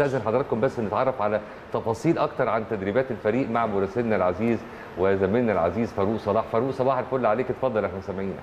استاذن حضراتكم بس نتعرف على تفاصيل اكتر عن تدريبات الفريق مع مراسلنا العزيز وزميلنا العزيز فاروق صلاح فاروق صباح الفل عليك اتفضل احنا سامعينك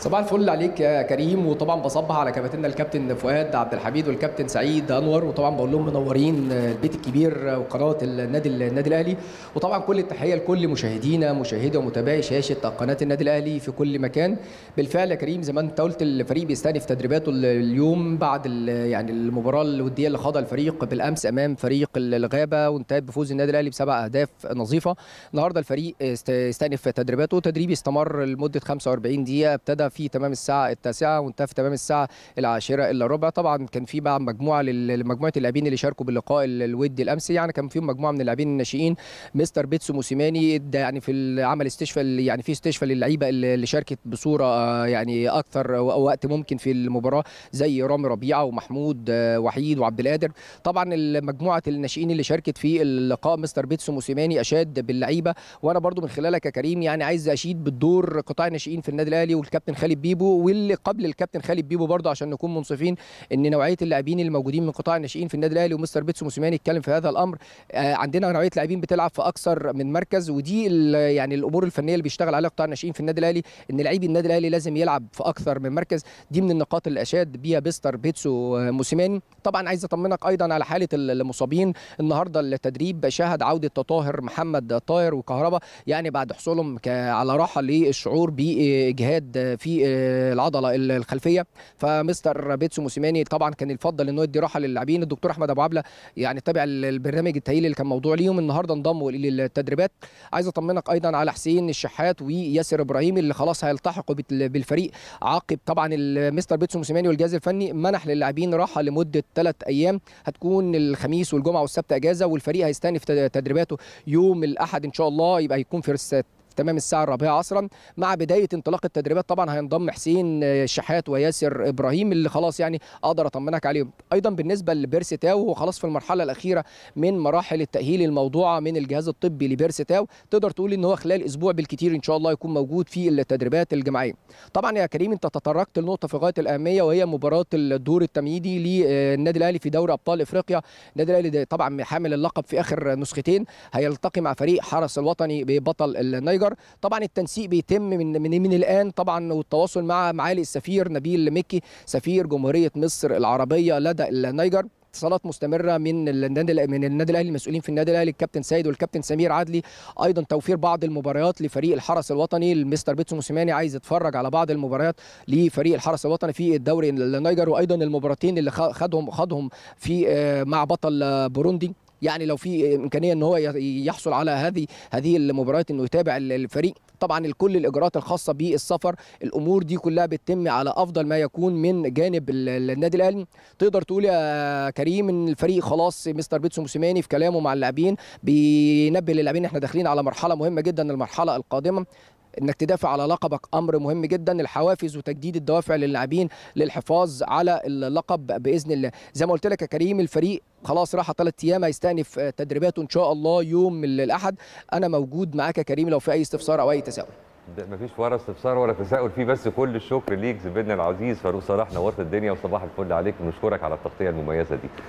صباح الفل عليك يا كريم وطبعا بصبح على كباتننا الكابتن فؤاد عبد الحميد والكابتن سعيد انور وطبعا بقول لهم منورين البيت الكبير وقناه النادي النادي الاهلي وطبعا كل التحيه لكل مشاهدينا مشاهدي ومتابعي شاشه قناه النادي الاهلي في كل مكان بالفعل يا كريم زي ما انت قلت الفريق بيستأنف تدريباته اليوم بعد يعني المباراه الوديه اللي خاضها الفريق بالامس امام فريق الغابه وانتهت بفوز النادي الاهلي بسبع اهداف نظيفه النهارده الفريق استأنف تدريباته تدريب استمر لمده 45 دقيقه ابتدى في تمام الساعه التاسعه وانتهى في تمام الساعه العاشره الا ربع طبعا كان في بقى مجموعه لمجموعه اللاعبين اللي شاركوا باللقاء الودي الامس يعني كان فيهم مجموعه من اللاعبين الناشئين مستر بيتسو موسيماني ده يعني في عمل استشفاء يعني في استشفاء للعيبه اللي شاركت بصوره آه، يعني اكثر آه، وقت ممكن في المباراه زي رامي ربيعه ومحمود آه، وحيد وعبد القادر طبعا مجموعه الناشئين اللي شاركت في اللقاء مستر بيتسو موسيماني اشاد باللعيبه وانا برضو من خلالك يا كريم يعني عايز اشيد بالدور قطاع الناشئين في النادي الاهلي والكابتن خالد بيبو واللي قبل الكابتن خالد بيبو برضه عشان نكون منصفين ان نوعيه اللاعبين اللي موجودين من قطاع الناشئين في النادي الاهلي ومستر بيتسو موسيماني اتكلم في هذا الامر آه، عندنا نوعيه لاعبين بتلعب في اكثر من مركز ودي يعني الامور الفنيه اللي بيشتغل عليها قطاع الناشئين في النادي الاهلي ان لاعبي النادي الاهلي لازم يلعب في اكثر من مركز دي من النقاط اللي اشاد بيها بيستر بيتسو آه، موسيماني طبعا عايز اطمنك ايضا على حاله المصابين النهارده التدريب شهد عوده طاهر محمد طاهر وكهربا يعني بعد حصولهم على راحه للشعور باجهاد في في آه، العضله الخلفيه فمستر بيتسو موسيماني طبعا كان يفضل انه يدي راحه للاعبين الدكتور احمد ابو عبله يعني تابع البرنامج التهيلي اللي كان موضوع ليهم النهارده انضموا للتدريبات عايز اطمنك ايضا على حسين الشحات وياسر ابراهيم اللي خلاص هيلتحقوا بالفريق عقب طبعا مستر بيتسو موسيماني والجهاز الفني منح للاعبين راحه لمده ثلاث ايام هتكون الخميس والجمعه والسبت اجازه والفريق هيستأنف تدريباته يوم الاحد ان شاء الله يبقى هيكون في تمام الساعه الرابعه عصرا مع بدايه انطلاق التدريبات طبعا هينضم حسين آه، شحات وياسر ابراهيم اللي خلاص يعني اقدر اطمنك عليهم ايضا بالنسبه لبيرسي تاو هو خلاص في المرحله الاخيره من مراحل التاهيل الموضوعه من الجهاز الطبي لبيرسي تاو تقدر تقول ان هو خلال اسبوع بالكثير ان شاء الله يكون موجود في التدريبات الجماعيه طبعا يا كريم انت تطرقت لنقطه في غايه الاهميه وهي مباراه الدور التمهيدي للنادي آه، الاهلي في دوري ابطال افريقيا النادي الاهلي طبعا حامل اللقب في اخر نسختين هيلتقي مع فريق حرس الوطني ببطل النيجر اكتر طبعا التنسيق بيتم من من, من الان طبعا والتواصل مع معالي السفير نبيل مكي سفير جمهوريه مصر العربيه لدى النيجر اتصالات مستمره من النادي من النادي الاهلي المسؤولين في النادي الاهلي الكابتن سيد والكابتن سمير عدلي ايضا توفير بعض المباريات لفريق الحرس الوطني المستر بيتسو موسيماني عايز يتفرج على بعض المباريات لفريق الحرس الوطني في الدوري النيجر وايضا المباراتين اللي خدهم خدهم في آه، مع بطل بوروندي يعني لو في امكانيه ان هو يحصل على هذه هذه المباريات انه يتابع الفريق طبعا الكل الاجراءات الخاصه بالسفر الامور دي كلها بتتم على افضل ما يكون من جانب النادي الاهلي تقدر تقول يا كريم ان الفريق خلاص مستر بيتسو موسيماني في كلامه مع اللاعبين بينبه للاعبين احنا داخلين على مرحله مهمه جدا المرحله القادمه انك تدافع على لقبك امر مهم جدا الحوافز وتجديد الدوافع للاعبين للحفاظ على اللقب باذن الله زي ما قلت لك يا كريم الفريق خلاص راحه ثلاث ايام هيستأنف تدريباته ان شاء الله يوم الاحد انا موجود معاك يا كريم لو في اي استفسار او اي تساؤل مفيش ولا استفسار ولا تساؤل فيه بس كل الشكر ليك زميلنا العزيز فاروق صلاح نورت الدنيا وصباح الفل عليك ونشكرك على التغطيه المميزه دي